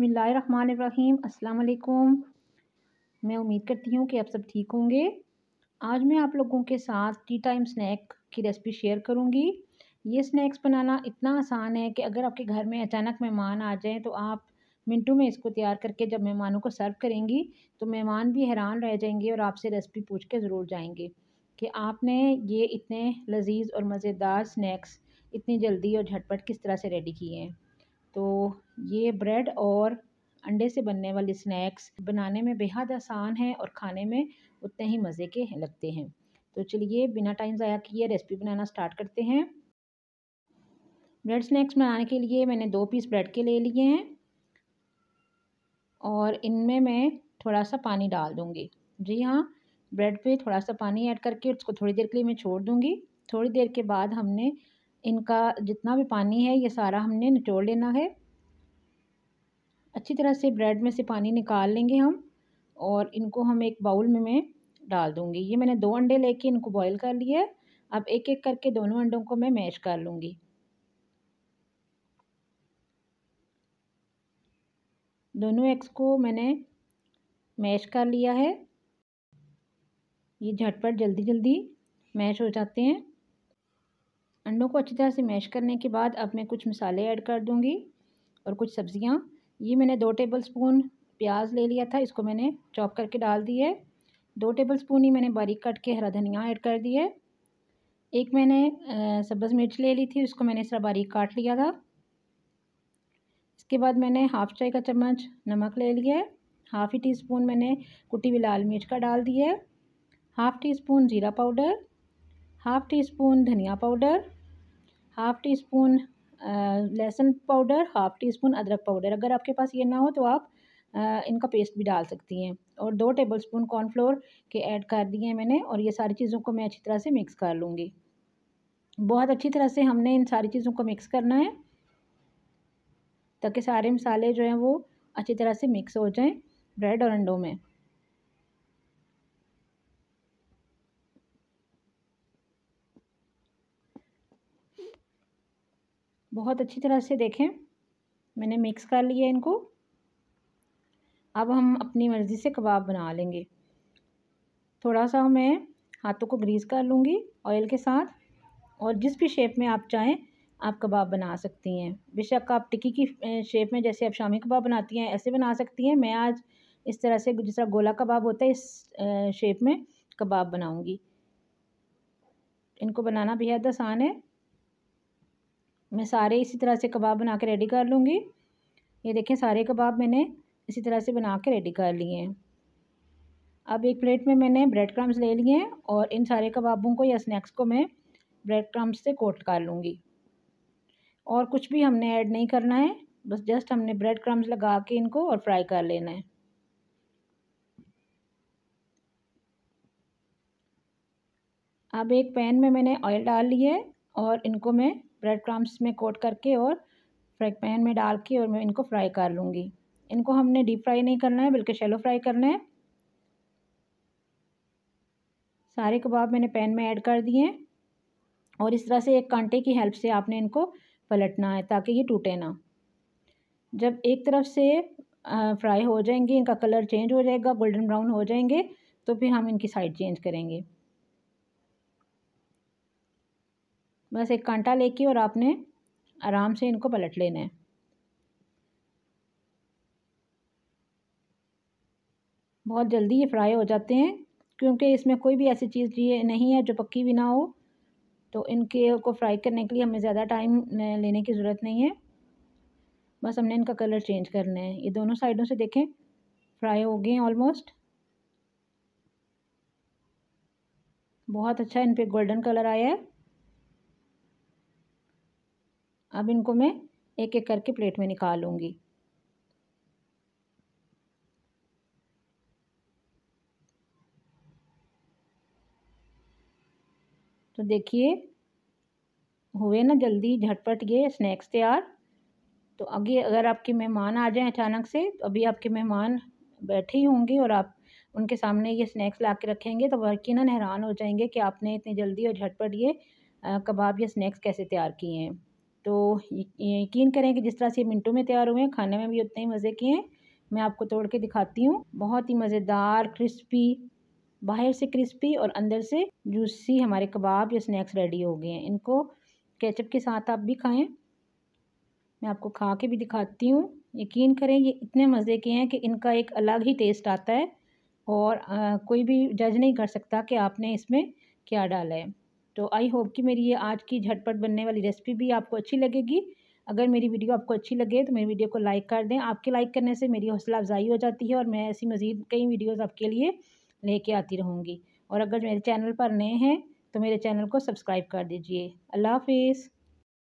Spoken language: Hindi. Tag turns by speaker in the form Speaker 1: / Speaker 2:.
Speaker 1: बसमीम् अल्लाम मैं उम्मीद करती हूँ कि आप सब ठीक होंगे आज मैं आप लोगों के साथ टी टाइम स्नैक की रेसिपी शेयर करूँगी ये स्नैक्स बनाना इतना आसान है कि अगर आपके घर में अचानक मेहमान आ जाएँ तो आप मिनटों में इसको तैयार करके जब मेहमानों को सर्व करेंगी तो मेहमान भी हैरान रह जाएंगे और आपसे रेसिपी पूछ के ज़रूर जाएंगे कि आपने ये इतने लजीज और मज़ेदार स्नैक्स इतनी जल्दी और झटपट किस तरह से रेडी किए हैं तो ये ब्रेड और अंडे से बनने वाले स्नैक्स बनाने में बेहद आसान है और खाने में उतने ही मज़े के लगते हैं तो चलिए बिना टाइम ज़ाया किए रेसिपी बनाना स्टार्ट करते हैं ब्रेड स्नैक्स बनाने के लिए मैंने दो पीस ब्रेड के ले लिए हैं और इनमें मैं थोड़ा सा पानी डाल दूँगी जी हाँ ब्रेड पे थोड़ा सा पानी ऐड करके उसको थोड़ी देर के लिए मैं छोड़ दूँगी थोड़ी देर के बाद हमने इनका जितना भी पानी है ये सारा हमने निचोड़ लेना है अच्छी तरह से ब्रेड में से पानी निकाल लेंगे हम और इनको हम एक बाउल में मैं डाल दूँगी ये मैंने दो अंडे लेके इनको बॉईल कर लिया है अब एक एक करके दोनों अंडों को मैं मैश कर लूँगी दोनों एग्स को मैंने मैश कर लिया है ये झटपट जल्दी जल्दी मैश हो जाते हैं अंडों को अच्छी तरह से मैश करने के बाद अब मैं कुछ मसाले ऐड कर दूँगी और कुछ सब्ज़ियाँ ये मैंने दो टेबल स्पून प्याज ले लिया था इसको मैंने चॉप करके डाल दी है दो टेबल स्पून ही मैंने बारीक कट के हरा धनिया ऐड कर दिया है एक मैंने सब्ज़ मिर्च ले ली थी उसको मैंने इस बारीक काट लिया था इसके बाद मैंने हाफ़ चाय का चम्मच नमक ले लिया है हाफ़ ही टी स्पून मैंने कुटी हुई लाल मिर्च का डाल दिया है हाफ़ टी स्पून ज़ीरा पाउडर हाफ़ टी स्पून धनिया पाउडर हाफ़ टी स्पून लहसुन पाउडर हाफ़ टी स्पून अदरक पाउडर अगर आपके पास ये ना हो तो आप आ, इनका पेस्ट भी डाल सकती हैं और दो टेबल स्पून कॉर्नफ्लोर के ऐड कर दिए हैं मैंने और ये सारी चीज़ों को मैं अच्छी तरह से मिक्स कर लूँगी बहुत अच्छी तरह से हमने इन सारी चीज़ों को मिक्स करना है ताकि सारे मसाले जो हैं वो अच्छी तरह से मिक्स हो जाएं ब्रेड और अंडों में बहुत अच्छी तरह से देखें मैंने मिक्स कर लिया इनको अब हम अपनी मर्ज़ी से कबाब बना लेंगे थोड़ा सा मैं हाथों को ग्रीस कर लूँगी ऑयल के साथ और जिस भी शेप में आप चाहें आप कबाब बना सकती हैं बेशक आप टिक्की की शेप में जैसे आप शामी कबाब बनाती हैं ऐसे बना सकती हैं मैं आज इस तरह से जिस तरह गोला कबाब होता है इस शेप में कबाब बनाऊँगी इनको बनाना बेहद आसान है मैं सारे इसी तरह से कबाब बना के रेडी कर लूँगी ये देखें सारे कबाब मैंने इसी तरह से बना के रेडी कर लिए हैं अब एक प्लेट में मैंने ब्रेड क्रम्स ले लिए हैं और इन सारे कबाबों को या स्नैक्स को मैं ब्रेड क्रम्स से कोट कर लूँगी और कुछ भी हमने ऐड नहीं करना है बस जस्ट हमने ब्रेड क्रम्स लगा के इनको और फ्राई कर लेना है अब एक पैन में मैंने ऑयल डाल लिया है और इनको मैं ब्रेड क्रम्स में कोट करके और फ्राई पैन में डाल के और मैं इनको फ्राई कर लूँगी इनको हमने डीप फ्राई नहीं करना है बल्कि शेलो फ्राई करना है सारे कबाब मैंने पैन में ऐड कर दिए और इस तरह से एक कांटे की हेल्प से आपने इनको पलटना है ताकि ये टूटे ना जब एक तरफ से फ्राई हो जाएंगे इनका कलर चेंज हो जाएगा गोल्डन ब्राउन हो जाएंगे तो फिर हम इनकी साइड चेंज करेंगे बस एक कांटा लेके और आपने आराम से इनको पलट लेना है बहुत जल्दी ये फ्राई हो जाते हैं क्योंकि इसमें कोई भी ऐसी चीज़ ये नहीं है जो पक्की भी ना हो तो इनके को फ्राई करने के लिए हमें ज़्यादा टाइम लेने की ज़रूरत नहीं है बस हमने इनका कलर चेंज करना है ये दोनों साइडों से देखें फ्राई हो गए ऑलमोस्ट बहुत अच्छा इन पर गोल्डन कलर आया है अब इनको मैं एक एक करके प्लेट में निकालूंगी तो देखिए हुए ना जल्दी झटपट ये स्नैक्स तैयार तो अभी अगर आपके मेहमान आ जाएं अचानक से तो अभी आपके मेहमान बैठे ही होंगे और आप उनके सामने ये स्नैक्स ला के रखेंगे तो यकीन हैरान हो जाएंगे कि आपने इतनी जल्दी और झटपट ये कबाब या स्नैक्स कैसे तैयार किए हैं तो यकीन करें कि जिस तरह से मिनटों में तैयार हुए हैं खाने में भी उतने ही मज़े के हैं मैं आपको तोड़ के दिखाती हूँ बहुत ही मज़ेदार क्रिस्पी बाहर से क्रिस्पी और अंदर से जूसी हमारे कबाब या स्नैक्स रेडी हो गए हैं इनको केचप के साथ आप भी खाएं मैं आपको खा के भी दिखाती हूँ यकीन करें ये इतने मज़े के हैं कि इनका एक अलग ही टेस्ट आता है और आ, कोई भी जज नहीं कर सकता कि आपने इसमें क्या डाला है तो आई होप कि मेरी ये आज की झटपट बनने वाली रेसिपी भी आपको अच्छी लगेगी अगर मेरी वीडियो आपको अच्छी लगे तो मेरी वीडियो को लाइक कर दें आपके लाइक करने से मेरी हौसला अफजाई हो जाती है और मैं ऐसी मज़ीद कई वीडियोज़ आपके लिए लेके आती रहूँगी और अगर मेरे चैनल पर नए हैं तो मेरे चैनल को सब्सक्राइब कर दीजिए अल्लाह हाफिज़